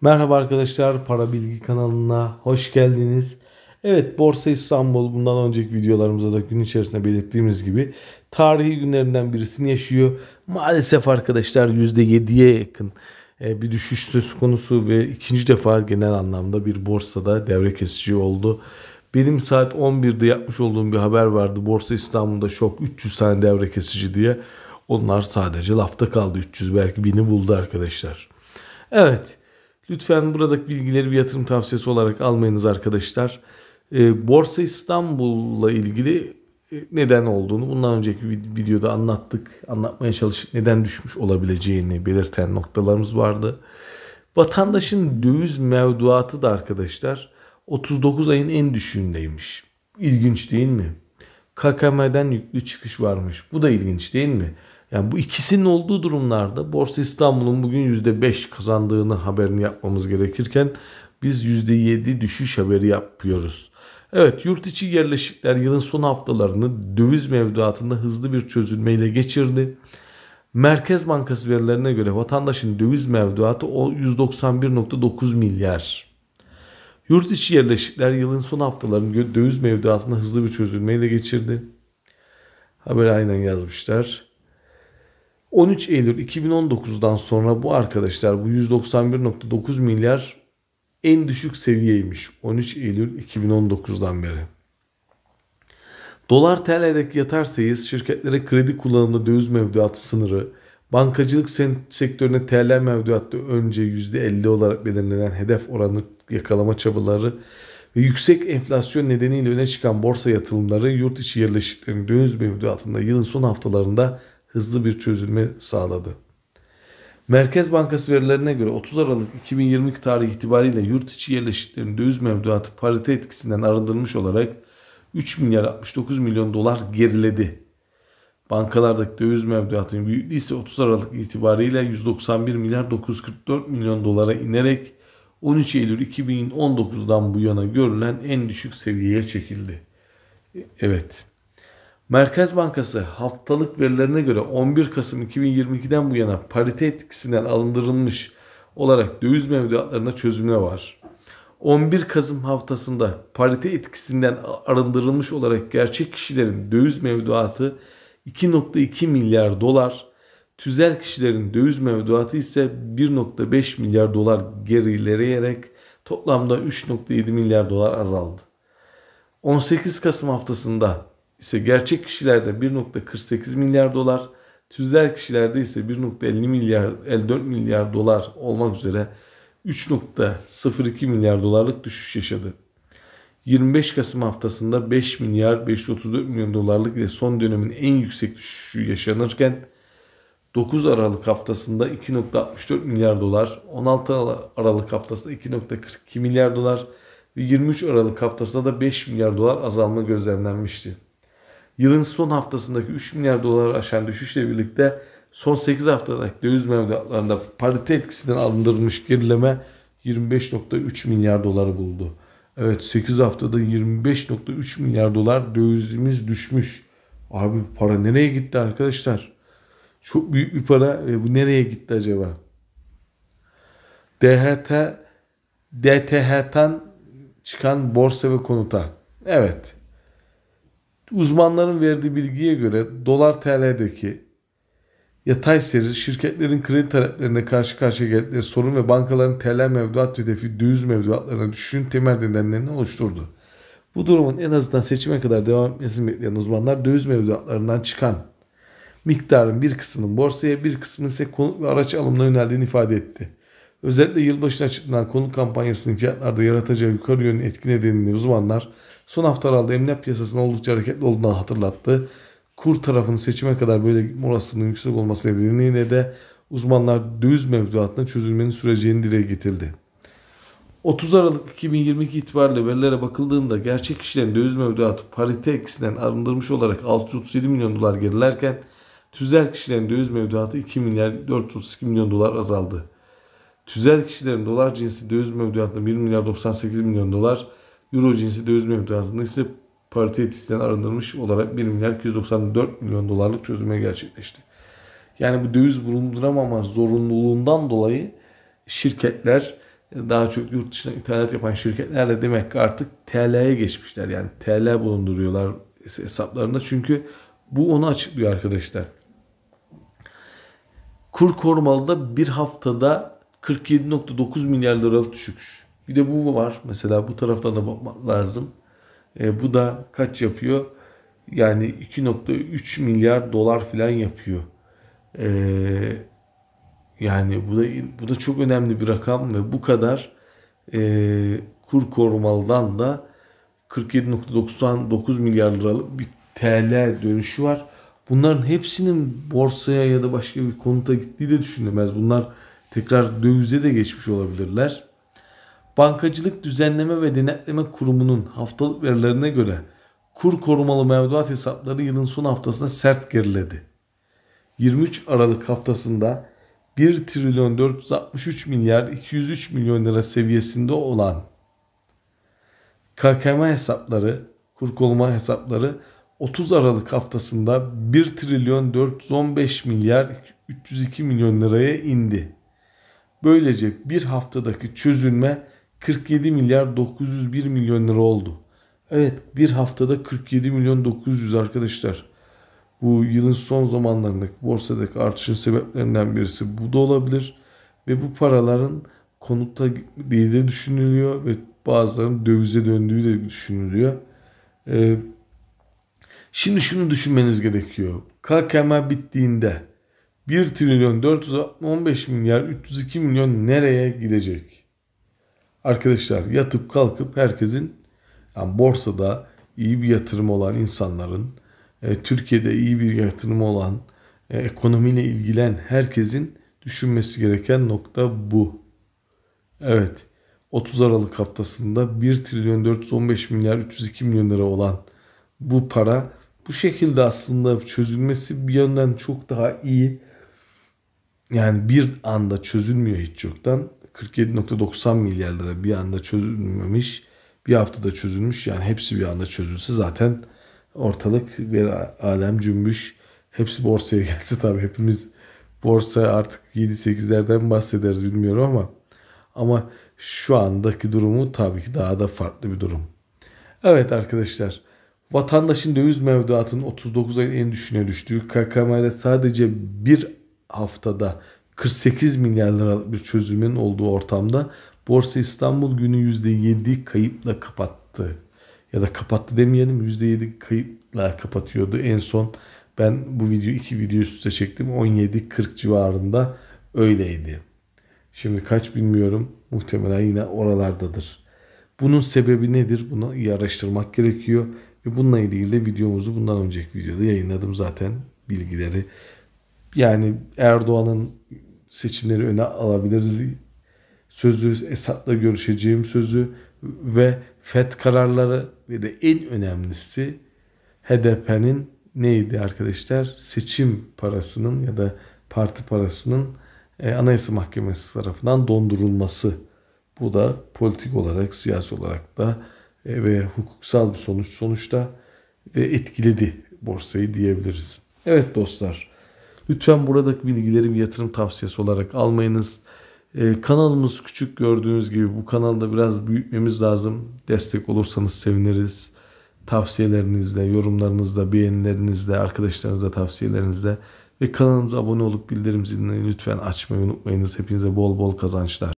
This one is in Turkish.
Merhaba arkadaşlar, Para Bilgi kanalına hoş geldiniz. Evet, Borsa İstanbul bundan önceki videolarımızda da gün içerisinde belirttiğimiz gibi tarihi günlerinden birisini yaşıyor. Maalesef arkadaşlar %7'ye yakın e, bir düşüş söz konusu ve ikinci defa genel anlamda bir borsada devre kesici oldu. Benim saat 11'de yapmış olduğum bir haber vardı. Borsa İstanbul'da şok 300 tane devre kesici diye. Onlar sadece lafta kaldı 300 belki 1000'i buldu arkadaşlar. Evet. Lütfen buradaki bilgileri bir yatırım tavsiyesi olarak almayınız arkadaşlar. Ee, Borsa İstanbul'la ilgili e, neden olduğunu bundan önceki videoda anlattık. Anlatmaya çalıştık neden düşmüş olabileceğini belirten noktalarımız vardı. Vatandaşın döviz mevduatı da arkadaşlar 39 ayın en düşüğündeymiş. İlginç değil mi? KKM'den yüklü çıkış varmış. Bu da ilginç değil mi? Yani bu ikisinin olduğu durumlarda Borsa İstanbul'un bugün %5 kazandığını haberini yapmamız gerekirken biz %7 düşüş haberi yapıyoruz. Evet yurt içi yerleşikler yılın son haftalarını döviz mevduatında hızlı bir çözülmeyle geçirdi. Merkez Bankası verilerine göre vatandaşın döviz mevduatı 191.9 milyar. Yurt içi yerleşikler yılın son haftalarını döviz mevduatında hızlı bir çözülmeyle geçirdi. Haber aynen yazmışlar. 13 Eylül 2019'dan sonra bu arkadaşlar bu 191.9 milyar en düşük seviyeymiş. 13 Eylül 2019'dan beri. Dolar TL'deki yatarsayız, şirketlere kredi kullanımında döviz mevduatı sınırı, bankacılık sektörüne TL mevduatta önce %50 olarak belirlenen hedef oranı yakalama çabaları ve yüksek enflasyon nedeniyle öne çıkan borsa yatırımları yurt içi yerleşiklerin döviz mevduatında yılın son haftalarında hızlı bir çözülme sağladı. Merkez Bankası verilerine göre 30 Aralık 2020 tarihi itibariyle yurt içi yerleşiklerin döviz mevduatı parite etkisinden arındırılmış olarak 3 milyar 69 milyon dolar geriledi. Bankalardaki döviz mevduatının büyüklüğü ise 30 Aralık itibariyle 191 milyar 944 milyon dolara inerek 13 Eylül 2019'dan bu yana görülen en düşük seviyeye çekildi. Evet. Merkez Bankası haftalık verilerine göre 11 Kasım 2022'den bu yana parite etkisinden alındırılmış olarak döviz mevduatlarında çözümle var. 11 Kasım haftasında parite etkisinden arındırılmış olarak gerçek kişilerin döviz mevduatı 2.2 milyar dolar, tüzel kişilerin döviz mevduatı ise 1.5 milyar dolar gerileyerek toplamda 3.7 milyar dolar azaldı. 18 Kasım haftasında ise gerçek kişilerde 1.48 milyar dolar, tüzel kişilerde ise 1.50 milyar 54 milyar dolar olmak üzere 3.02 milyar dolarlık düşüş yaşadı. 25 Kasım haftasında 5 milyar 534 milyon dolarlık ile son dönemin en yüksek düşüşü yaşanırken 9 Aralık haftasında 2.64 milyar dolar, 16 Aralık haftasında 2.42 milyar dolar ve 23 Aralık haftasında da 5 milyar dolar azalma gözlemlenmişti yılın son haftasındaki 3 milyar dolar aşan düşüşle birlikte son 8 haftadaki döviz mevduatlarında parite etkisinden alındırılmış gerileme 25.3 milyar doları buldu. Evet 8 haftada 25.3 milyar dolar dövizimiz düşmüş. Abi para nereye gitti arkadaşlar? Çok büyük bir para ve bu nereye gitti acaba? DHT DTH'tan çıkan borsa ve konuta. Evet. Uzmanların verdiği bilgiye göre dolar TL'deki yatay seyir şirketlerin kredi taleplerine karşı karşıya geldikleri sorun ve bankaların TL mevduat hedefi döviz mevduatlarına düşüşün temel nedenlerini oluşturdu. Bu durumun en azından seçime kadar devam etmesini bekleyen uzmanlar döviz mevduatlarından çıkan miktarın bir kısmının borsaya bir kısmının ise konut ve araç alımına yöneldiğini ifade etti. Özellikle yılbaşına açıklanan konut kampanyasının fiyatlarda yaratacağı yukarı yönlü etki nedeniyle uzmanlar Son haftalarda emlak piyasasının oldukça hareketli olduğunu hatırlattı. Kur tarafının seçime kadar böyle morasının yüksek olması nedeniyle de uzmanlar döviz mevduatına çözülmenin süreceğini dile getirdi. 30 Aralık 2022 itibariyle verilere bakıldığında gerçek kişilerin döviz mevduatı parite eksiden arındırmış olarak 637 milyon dolar gerilerken tüzel kişilerin döviz mevduatı 2 milyar 432 milyon dolar azaldı. Tüzel kişilerin dolar cinsi döviz mevduatı 1 milyar 98 milyon dolar, Euro cinsi döviz mevduatında ise parite etkisinden arındırmış olarak 1 milyar 294 milyon dolarlık çözüme gerçekleşti. Yani bu döviz bulunduramama zorunluluğundan dolayı şirketler daha çok yurt dışına ithalat yapan şirketler de demek ki artık TL'ye geçmişler. Yani TL bulunduruyorlar hesaplarında. Çünkü bu onu açıklıyor arkadaşlar. Kur korumalıda bir haftada 47.9 milyar liralık düşüş. Bir de bu var. Mesela bu taraftan da bakmak lazım. E, bu da kaç yapıyor? Yani 2.3 milyar dolar falan yapıyor. E, yani bu da bu da çok önemli bir rakam ve bu kadar e, kur korumalıdan da 47.99 milyar liralık bir TL dönüşü var. Bunların hepsinin borsaya ya da başka bir konuta gittiği de düşünülemez. Bunlar tekrar dövize de geçmiş olabilirler. Bankacılık Düzenleme ve Denetleme Kurumu'nun haftalık verilerine göre kur korumalı mevduat hesapları yılın son haftasında sert geriledi. 23 Aralık haftasında 1 trilyon 463 milyar 203 milyon lira seviyesinde olan KKM hesapları, kur koruma hesapları 30 Aralık haftasında 1 trilyon 415 milyar 302 milyon liraya indi. Böylece bir haftadaki çözülme 47 milyar 901 milyon lira oldu. Evet bir haftada 47 milyon 900 arkadaşlar. Bu yılın son zamanlarındaki borsadaki artışın sebeplerinden birisi bu da olabilir. Ve bu paraların konutta diye de düşünülüyor ve bazılarının dövize döndüğü de düşünülüyor. Ee, şimdi şunu düşünmeniz gerekiyor. KKM bittiğinde 1 trilyon 415 milyar 302 milyon nereye gidecek? Arkadaşlar yatıp kalkıp herkesin yani borsada iyi bir yatırım olan insanların, e, Türkiye'de iyi bir yatırım olan, e, ekonomiyle ilgilen herkesin düşünmesi gereken nokta bu. Evet, 30 Aralık haftasında 1 trilyon 415 milyar 302 milyon lira olan bu para bu şekilde aslında çözülmesi bir yönden çok daha iyi. Yani bir anda çözülmüyor hiç yoktan. 47.90 milyar lira bir anda çözülmemiş. Bir haftada çözülmüş. Yani hepsi bir anda çözülse zaten ortalık bir alem cümbüş. Hepsi borsaya gelse tabii hepimiz borsa artık 7-8'lerden bahsederiz bilmiyorum ama ama şu andaki durumu tabii ki daha da farklı bir durum. Evet arkadaşlar vatandaşın döviz mevduatının 39 ayın en düşüne düştüğü KKM'de sadece bir haftada 48 milyar liralık bir çözülmenin olduğu ortamda Borsa İstanbul günü %7 kayıpla kapattı. Ya da kapattı demeyelim %7 kayıpla kapatıyordu en son. Ben bu video iki video üstüne çektim. 17 40 civarında öyleydi. Şimdi kaç bilmiyorum. Muhtemelen yine oralardadır. Bunun sebebi nedir? Bunu iyi araştırmak gerekiyor. Ve bununla ilgili de videomuzu bundan önceki videoda yayınladım zaten bilgileri yani Erdoğan'ın seçimleri öne alabiliriz sözü, Esad'la görüşeceğim sözü ve FED kararları ve de en önemlisi HDP'nin neydi arkadaşlar? Seçim parasının ya da parti parasının e, Anayasa Mahkemesi tarafından dondurulması. Bu da politik olarak, siyasi olarak da e, ve hukuksal bir sonuç sonuçta ve etkiledi borsayı diyebiliriz. Evet dostlar Lütfen buradaki bilgilerimi yatırım tavsiyesi olarak almayınız. Ee, kanalımız küçük gördüğünüz gibi bu kanalda biraz büyütmemiz lazım. Destek olursanız seviniriz. Tavsiyelerinizle, yorumlarınızla, beğenilerinizle, arkadaşlarınızla tavsiyelerinizle ve kanalımıza abone olup bildirim zilini lütfen açmayı unutmayınız. Hepinize bol bol kazançlar.